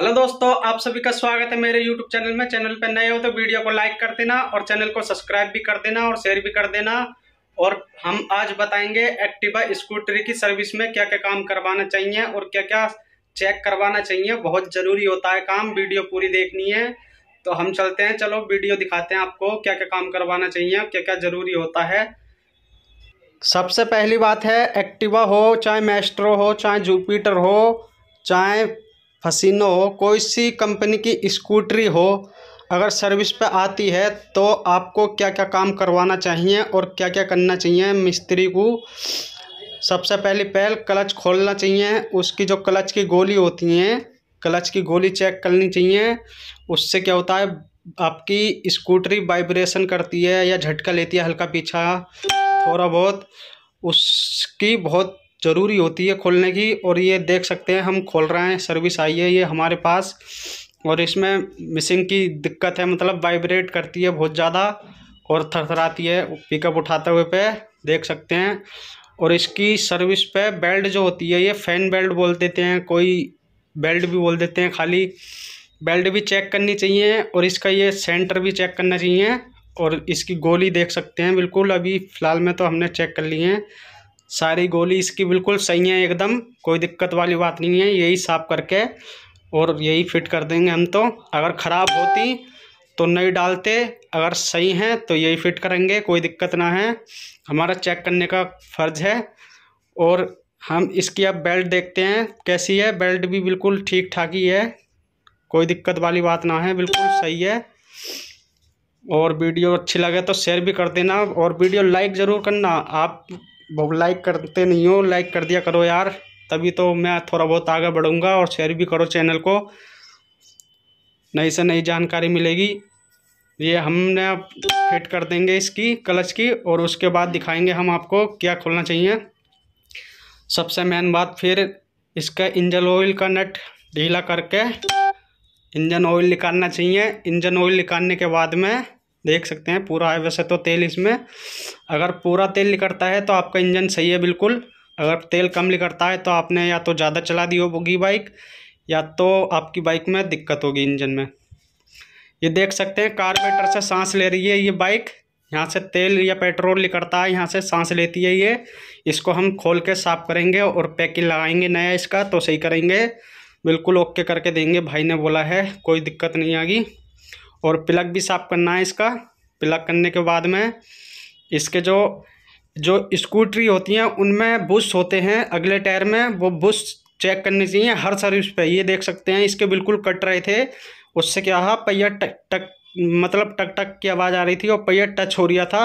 hello दोस्तों आप सभी का स्वागत है मेरे यूट्यूब चैनल में चैनल पर नए हो तो वीडियो को लाइक कर देना और चैनल को सब्सक्राइब भी कर देना और शेयर भी कर देना और हम आज बताएंगे एक्टिवा स्कूटरी की सर्विस में क्या क्या काम करवाना चाहिए और क्या क्या चेक करवाना चाहिए बहुत ज़रूरी होता है काम वीडियो पूरी देखनी है तो हम चलते हैं चलो वीडियो दिखाते हैं आपको क्या क्या काम करवाना चाहिए क्या क्या ज़रूरी होता है सबसे पहली बात है एक्टिवा हो चाहे मेस्ट्रो हो चाहे जुपिटर हो चाहे फसिनो हो कोई सी कंपनी की स्कूटरी हो अगर सर्विस पे आती है तो आपको क्या क्या काम करवाना चाहिए और क्या क्या करना चाहिए मिस्त्री को सबसे पहली पहल क्लच खोलना चाहिए उसकी जो क्लच की गोली होती हैं क्लच की गोली चेक करनी चाहिए उससे क्या होता है आपकी स्कूटरी वाइब्रेशन करती है या झटका लेती है हल्का पीछा थोड़ा बहुत उसकी बहुत ज़रूरी होती है खोलने की और ये देख सकते हैं हम खोल रहे हैं सर्विस आई है ये हमारे पास और इसमें मिसिंग की दिक्कत है मतलब वाइब्रेट करती है बहुत ज़्यादा और थरथराती है पिकअप उठाते हुए पे देख सकते हैं और इसकी सर्विस पे बेल्ट जो होती है ये फ़ैन बेल्ट बोल देते हैं कोई बेल्ट भी बोल देते हैं खाली बेल्ट भी चेक करनी चाहिए और इसका ये सेंटर भी चेक करना चाहिए और इसकी गोली देख सकते हैं बिल्कुल अभी फ़िलहाल में तो हमने चेक कर ली है सारी गोली इसकी बिल्कुल सही है एकदम कोई दिक्कत वाली बात नहीं है यही साफ़ करके और यही फिट कर देंगे हम तो अगर ख़राब होती तो नहीं डालते अगर सही हैं तो यही फिट करेंगे कोई दिक्कत ना है हमारा चेक करने का फ़र्ज़ है और हम इसकी अब बेल्ट देखते हैं कैसी है बेल्ट भी बिल्कुल ठीक ठाक ही है कोई दिक्कत वाली बात ना है बिल्कुल सही है और वीडियो अच्छी लगे तो शेयर भी कर देना और वीडियो लाइक ज़रूर करना आप बहुत लाइक करते नहीं हो लाइक कर दिया करो यार तभी तो मैं थोड़ा बहुत आगे बढ़ूँगा और शेयर भी करो चैनल को नई से नई जानकारी मिलेगी ये हमने फिट कर देंगे इसकी क्लच की और उसके बाद दिखाएंगे हम आपको क्या खोलना चाहिए सबसे मेन बात फिर इसका इंजन ऑयल का नट ढीला करके इंजन ऑयल निकालना चाहिए इंजन ऑयल निकालने के बाद में देख सकते हैं पूरा है वैसे तो तेल इसमें अगर पूरा तेल निकलता है तो आपका इंजन सही है बिल्कुल अगर तेल कम निकलता है तो आपने या तो ज़्यादा चला दी होगी बाइक या तो आपकी बाइक में दिक्कत होगी इंजन में ये देख सकते हैं कार्बेटर से सांस ले रही है ये बाइक यहाँ से तेल या पेट्रोल निकलता है यहाँ से सांस लेती है ये इसको हम खोल के साफ़ करेंगे और पैकिंग लगाएंगे नया इसका तो सही करेंगे बिल्कुल ओके करके देंगे भाई ने बोला है कोई दिक्कत नहीं आएगी और प्लग भी साफ़ करना है इसका प्लग करने के बाद में इसके जो जो स्कूटरी होती हैं उनमें बुश होते हैं अगले टायर में वो बुश चेक करनी चाहिए हर सर्विस पे ये देख सकते हैं इसके बिल्कुल कट रहे थे उससे क्या है पहिया टक टक मतलब टक टक की आवाज़ आ रही थी और पहिया टच हो रहा था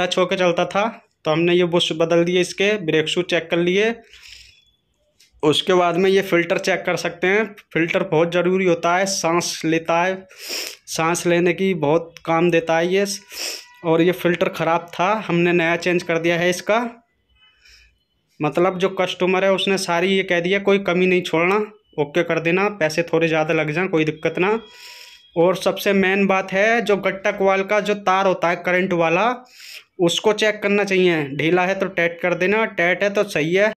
टच होकर चलता था तो हमने ये बुश बदल दिए इसके ब्रेक शू चेक कर लिए उसके बाद में ये फ़िल्टर चेक कर सकते हैं फ़िल्टर बहुत ज़रूरी होता है सांस लेता है सांस लेने की बहुत काम देता है ये और ये फ़िल्टर ख़राब था हमने नया चेंज कर दिया है इसका मतलब जो कस्टमर है उसने सारी ये कह दिया कोई कमी नहीं छोड़ना ओके कर देना पैसे थोड़े ज़्यादा लग जाए कोई दिक्कत ना और सबसे मेन बात है जो गट्टा वाल का जो तार होता है करंट वाला उसको चेक करना चाहिए ढीला है तो टैट कर देना टैट है तो सही है